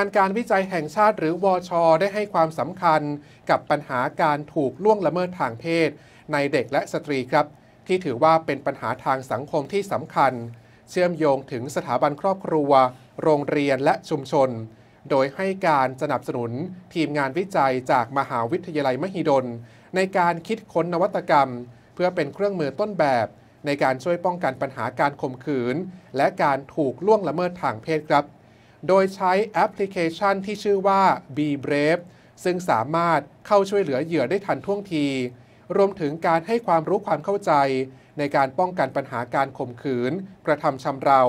านการวิจัยแห่งชาติหรือวอชได้ให้ความสำคัญกับปัญหาการถูกล่วงละเมิดทางเพศในเด็กและสตรีครับ ที่ถือว่าเป็นปัญหาทางสังคมที่สำคัญเชื่อมโยงถึงสถาบันครอบครัว โรงเรียนและชุมชน โดยให้การสนับสนุนทีมงานวิจัยจากมหาวิทยาลัยมหิดล ในการคิดค้นนวัตกรรม เพื่อเป็นเครื่องมือต้นแบบ ในการช่วยป้องกันปัญหาการข่มขืน และการถูกล่วงละเมิดทางเพศครับโดยใช้แอปพลิเคชัน ที่ชื่อว่า b e Brave ซึ่งสามารถเข้าช่วยเหลือเหยื่อได้ทันท่วงที รวมถึงการให้ความรู้ความเข้าใจในการป้องกันปัญหาการข่มขืนกระทำชำเรา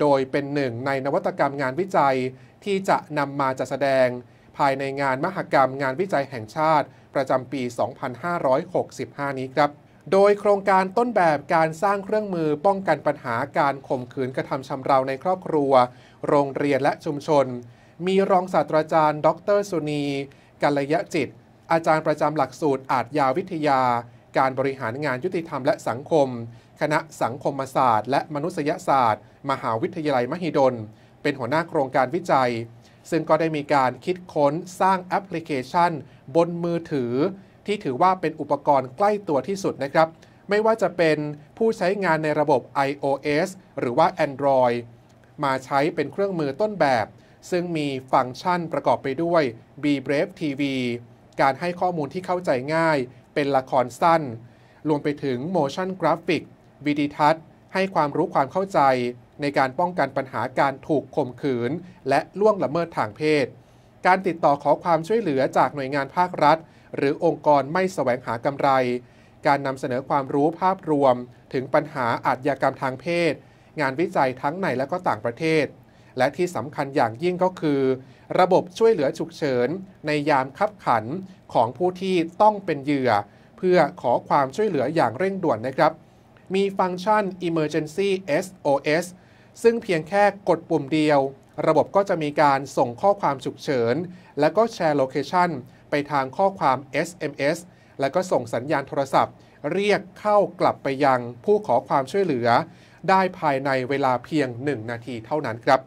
โดยเป็นหนึ่งในนวัตกรรมงานวิจัยที่จะนำมาจัดแสดง ภายในงานมหกรรมงานวิจัยแห่งชาติประจำปี 2565 นี้ครับโดยโครงการต้นแบบการสร้างเครื่องมือป้องกันปัญหาการข่มขืนกระทำชำเราในครอบครัว โรงเรียนและชุมชน มีรองศาสตราจารย์ ดร สุนีกัลยะจิต อาจารย์ประจำหลักสูตรอาจยาวิทยา การบริหารงานยุติธรรมและสังคม คณะสังคมศาสตร์ และมนุษยศาสตร์ มหาวิทยาลัยมหิดล เป็นหัวหน้าโครงการวิจัย ซึ่งก็ได้มีการคิดค้นสร้างแอปพลิเคชัน บนมือถือที่ถือว่าเป็นอุปกรณ์ใกล้ตัวที่สุดนะครับ ไม่ว่าจะเป็นผู้ใช้งานในระบบ iOS หรือว่า Android มาใช้เป็นเครื่องมือต้นแบบ ซึ่งมีฟังก์ชันประกอบไปด้วย b b r a v e TV การให้ข้อมูลที่เข้าใจง่าย เป็นละครสั้น รวมไปถึง motion graphic วิดีทัศน์ ให้ความรู้ความเข้าใจ ในการป้องกันปัญหาการถูกข่มขืน และล่วงละเมิดทางเพศ การติดต่อขอความช่วยเหลือจากหน่วยงานภาครัฐหรือองค์กรไม่แสวงหากำไร การนำเสนอความรู้ภาพรวม ถึงปัญหาอาชญากรรมทางเพศ งานวิจัยทั้งในและก็ต่างประเทศ และที่สำคัญอย่างยิ่งก็คือ ระบบช่วยเหลือฉุกเฉิน ในยามคับขันของผู้ที่ต้องเป็นเหยื่อ เพื่อขอความช่วยเหลืออย่างเร่งด่วนนะครับ มีฟังก์ชัน emergency SOS ซึ่งเพียงแค่กดปุ่มเดียว ระบบก็จะมีการส่งข้อความฉุกเฉินและก็แชร์โลเคชันไปทางข้อความ SMS และก็ส่งสัญญาณโทรศัพท์ เรียกเข้ากลับไปยังผู้ขอความช่วยเหลือ ได้ภายในเวลาเพียง 1 นาทีเท่านั้นครับ